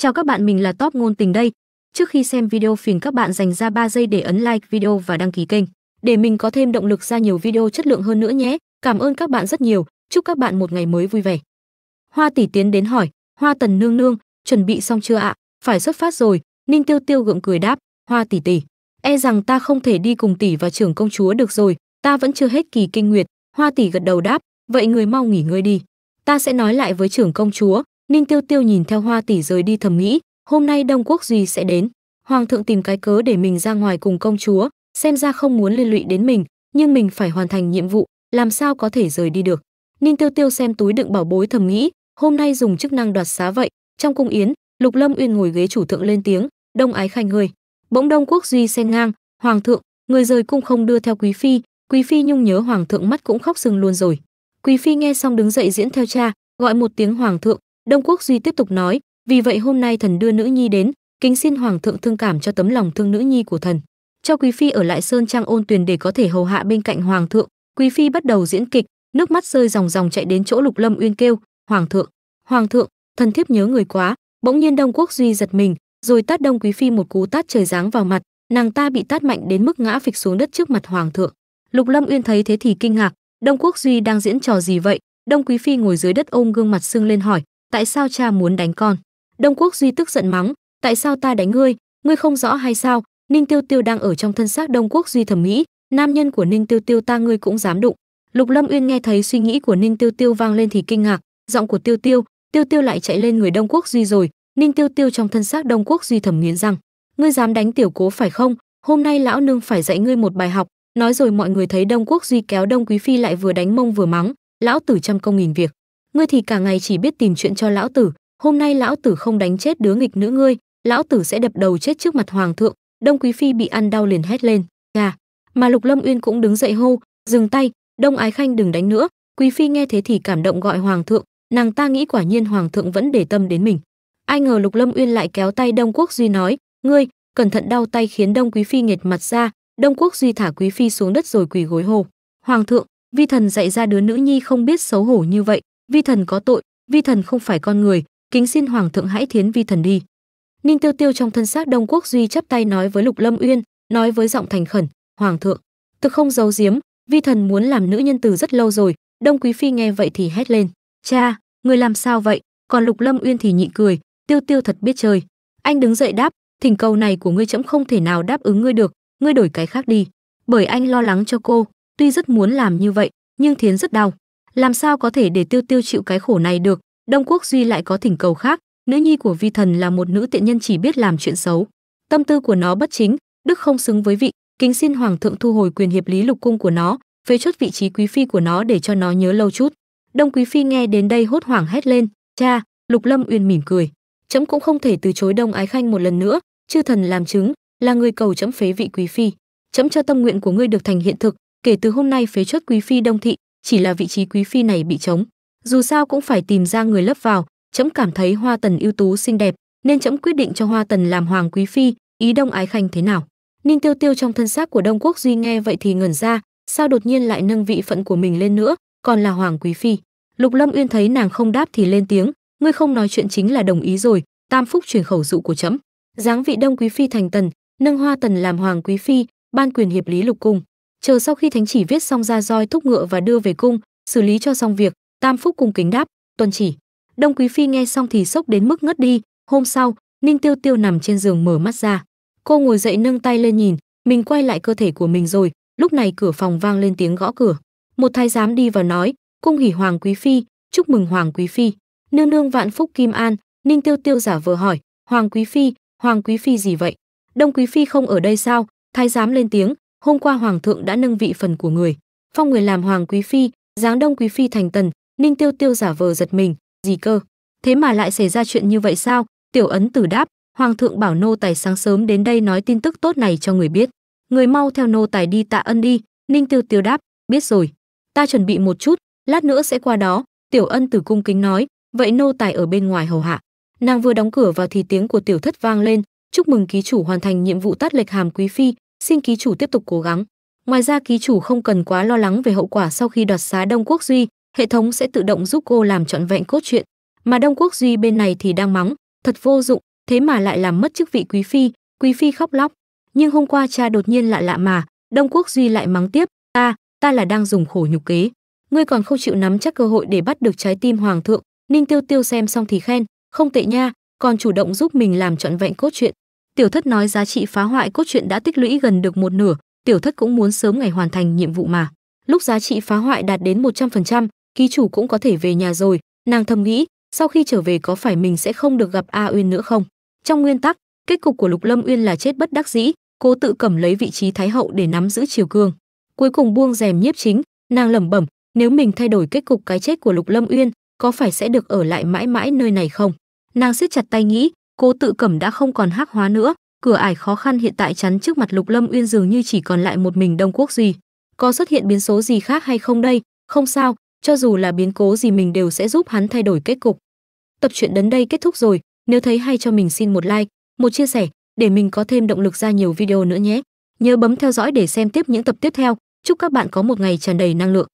Chào các bạn, mình là Top ngôn tình đây. Trước khi xem video phiền các bạn dành ra 3 giây để ấn like video và đăng ký kênh để mình có thêm động lực ra nhiều video chất lượng hơn nữa nhé. Cảm ơn các bạn rất nhiều, chúc các bạn một ngày mới vui vẻ. Hoa tỷ tiến đến hỏi, Hoa Tần nương nương, chuẩn bị xong chưa ạ? Phải xuất phát rồi, Ninh Tiêu Tiêu gượng cười đáp, Hoa tỷ tỷ, e rằng ta không thể đi cùng tỷ và trưởng công chúa được rồi, ta vẫn chưa hết kỳ kinh nguyệt. Hoa tỷ gật đầu đáp, vậy người mau nghỉ ngơi đi, ta sẽ nói lại với trưởng công chúa, ninh tiêu tiêu nhìn theo hoa tỷ rời đi thầm nghĩ hôm nay đông quốc duy sẽ đến hoàng thượng tìm cái cớ để mình ra ngoài cùng công chúa xem ra không muốn liên lụy đến mình nhưng mình phải hoàn thành nhiệm vụ làm sao có thể rời đi được ninh tiêu tiêu xem túi đựng bảo bối thầm nghĩ hôm nay dùng chức năng đoạt xá vậy trong cung yến lục lâm uyên ngồi ghế chủ thượng lên tiếng đông ái khanh hơi bỗng đông quốc duy xen ngang hoàng thượng người rời cung không đưa theo quý phi quý phi nhung nhớ hoàng thượng mắt cũng khóc sưng luôn rồi quý phi nghe xong đứng dậy diễn theo cha gọi một tiếng hoàng thượng Đông Quốc Duy tiếp tục nói, vì vậy hôm nay thần đưa nữ nhi đến, kính xin hoàng thượng thương cảm cho tấm lòng thương nữ nhi của thần. Cho quý phi ở lại sơn trang ôn tuyền để có thể hầu hạ bên cạnh hoàng thượng, quý phi bắt đầu diễn kịch, nước mắt rơi ròng ròng chạy đến chỗ Lục Lâm Uyên kêu, "Hoàng thượng, hoàng thượng, thần thiếp nhớ người quá." Bỗng nhiên Đông Quốc Duy giật mình, rồi tát Đông quý phi một cú tát trời giáng vào mặt, nàng ta bị tát mạnh đến mức ngã phịch xuống đất trước mặt hoàng thượng. Lục Lâm Uyên thấy thế thì kinh ngạc, Đông Quốc Duy đang diễn trò gì vậy? Đông Quý Phi ngồi dưới đất ôm gương mặt sưng lên hỏi, tại sao cha muốn đánh con đông quốc duy tức giận mắng tại sao ta đánh ngươi ngươi không rõ hay sao ninh tiêu tiêu đang ở trong thân xác đông quốc duy thẩm mỹ nam nhân của ninh tiêu tiêu ta ngươi cũng dám đụng lục lâm uyên nghe thấy suy nghĩ của ninh tiêu tiêu vang lên thì kinh ngạc giọng của tiêu tiêu tiêu tiêu lại chạy lên người đông quốc duy rồi ninh tiêu tiêu trong thân xác đông quốc duy thẩm nghiến rằng ngươi dám đánh tiểu cố phải không hôm nay lão nương phải dạy ngươi một bài học nói rồi mọi người thấy đông quốc duy kéo đông quý phi lại vừa đánh mông vừa mắng lão tử trăm công nghìn việc ngươi thì cả ngày chỉ biết tìm chuyện cho lão tử hôm nay lão tử không đánh chết đứa nghịch nữ ngươi lão tử sẽ đập đầu chết trước mặt hoàng thượng đông quý phi bị ăn đau liền hét lên gà mà lục lâm uyên cũng đứng dậy hô dừng tay đông ái khanh đừng đánh nữa quý phi nghe thế thì cảm động gọi hoàng thượng nàng ta nghĩ quả nhiên hoàng thượng vẫn để tâm đến mình ai ngờ lục lâm uyên lại kéo tay đông quốc duy nói ngươi cẩn thận đau tay khiến đông quý phi nghệt mặt ra đông quốc duy thả quý phi xuống đất rồi quỳ gối hồ hoàng thượng vi thần dạy ra đứa nữ nhi không biết xấu hổ như vậy vi thần có tội vi thần không phải con người kính xin hoàng thượng hãy thiến vi thần đi ninh tiêu tiêu trong thân xác đông quốc duy chắp tay nói với lục lâm uyên nói với giọng thành khẩn hoàng thượng thực không giấu giếm vi thần muốn làm nữ nhân từ rất lâu rồi đông quý phi nghe vậy thì hét lên cha người làm sao vậy còn lục lâm uyên thì nhịn cười tiêu tiêu thật biết chơi anh đứng dậy đáp thỉnh cầu này của ngươi trẫm không thể nào đáp ứng ngươi được ngươi đổi cái khác đi bởi anh lo lắng cho cô tuy rất muốn làm như vậy nhưng thiến rất đau làm sao có thể để tiêu tiêu chịu cái khổ này được đông quốc duy lại có thỉnh cầu khác nữ nhi của vi thần là một nữ tiện nhân chỉ biết làm chuyện xấu tâm tư của nó bất chính đức không xứng với vị kính xin hoàng thượng thu hồi quyền hiệp lý lục cung của nó phế chốt vị trí quý phi của nó để cho nó nhớ lâu chút đông quý phi nghe đến đây hốt hoảng hét lên cha lục lâm uyên mỉm cười chấm cũng không thể từ chối đông ái khanh một lần nữa chư thần làm chứng là người cầu chấm phế vị quý phi chấm cho tâm nguyện của ngươi được thành hiện thực kể từ hôm nay phế chốt quý phi đông thị chỉ là vị trí quý phi này bị trống dù sao cũng phải tìm ra người lấp vào trẫm cảm thấy hoa tần ưu tú xinh đẹp nên trẫm quyết định cho hoa tần làm hoàng quý phi ý đông ái khanh thế nào ninh tiêu tiêu trong thân xác của đông quốc duy nghe vậy thì ngẩn ra sao đột nhiên lại nâng vị phận của mình lên nữa còn là hoàng quý phi lục lâm uyên thấy nàng không đáp thì lên tiếng ngươi không nói chuyện chính là đồng ý rồi tam phúc truyền khẩu dụ của trẫm giáng vị đông quý phi thành tần nâng hoa tần làm hoàng quý phi ban quyền hiệp lý lục cung chờ sau khi thánh chỉ viết xong ra roi thúc ngựa và đưa về cung xử lý cho xong việc tam phúc cùng kính đáp tuần chỉ đông quý phi nghe xong thì sốc đến mức ngất đi hôm sau ninh tiêu tiêu nằm trên giường mở mắt ra cô ngồi dậy nâng tay lên nhìn mình quay lại cơ thể của mình rồi lúc này cửa phòng vang lên tiếng gõ cửa một thái giám đi vào nói cung hỉ hoàng quý phi chúc mừng hoàng quý phi nương nương vạn phúc kim an ninh tiêu tiêu giả vờ hỏi hoàng quý phi hoàng quý phi gì vậy đông quý phi không ở đây sao thái giám lên tiếng hôm qua hoàng thượng đã nâng vị phần của người phong người làm hoàng quý phi giáng đông quý phi thành tần ninh tiêu tiêu giả vờ giật mình gì cơ thế mà lại xảy ra chuyện như vậy sao tiểu ấn tử đáp hoàng thượng bảo nô tài sáng sớm đến đây nói tin tức tốt này cho người biết người mau theo nô tài đi tạ ân đi ninh tiêu tiêu đáp biết rồi ta chuẩn bị một chút lát nữa sẽ qua đó tiểu ân tử cung kính nói vậy nô tài ở bên ngoài hầu hạ nàng vừa đóng cửa vào thì tiếng của tiểu thất vang lên chúc mừng ký chủ hoàn thành nhiệm vụ tắt lệch hàm quý phi xin ký chủ tiếp tục cố gắng. Ngoài ra ký chủ không cần quá lo lắng về hậu quả sau khi đoạt xá Đông Quốc Duy, hệ thống sẽ tự động giúp cô làm trọn vẹn cốt truyện. Mà Đông Quốc Duy bên này thì đang mắng, thật vô dụng, thế mà lại làm mất chức vị quý phi, quý phi khóc lóc. Nhưng hôm qua cha đột nhiên lạ lạ mà, Đông Quốc Duy lại mắng tiếp, ta, ta là đang dùng khổ nhục kế. Ngươi còn không chịu nắm chắc cơ hội để bắt được trái tim hoàng thượng, Ninh Tiêu Tiêu xem xong thì khen, không tệ nha, còn chủ động giúp mình làm trọn vẹn cốt truyện, Tiểu Thất nói giá trị phá hoại cốt truyện đã tích lũy gần được một nửa, Tiểu Thất cũng muốn sớm ngày hoàn thành nhiệm vụ mà. Lúc giá trị phá hoại đạt đến 100%, ký chủ cũng có thể về nhà rồi, nàng thầm nghĩ, sau khi trở về có phải mình sẽ không được gặp A Uyên nữa không? Trong nguyên tắc, kết cục của Lục Lâm Uyên là chết bất đắc dĩ, cô tự cầm lấy vị trí thái hậu để nắm giữ triều cương. Cuối cùng buông rèm nhiếp chính, nàng lẩm bẩm, nếu mình thay đổi kết cục cái chết của Lục Lâm Uyên, có phải sẽ được ở lại mãi mãi nơi này không? Nàng siết chặt tay nghĩ, Cố Tự Cẩm đã không còn hắc hóa nữa, cửa ải khó khăn hiện tại chắn trước mặt Lục Lâm Uyên dường như chỉ còn lại một mình Đông Quốc Duy. Có xuất hiện biến số gì khác hay không đây? Không sao, cho dù là biến cố gì mình đều sẽ giúp hắn thay đổi kết cục. Tập truyện đến đây kết thúc rồi, nếu thấy hay cho mình xin một like, một chia sẻ để mình có thêm động lực ra nhiều video nữa nhé. Nhớ bấm theo dõi để xem tiếp những tập tiếp theo. Chúc các bạn có một ngày tràn đầy năng lượng.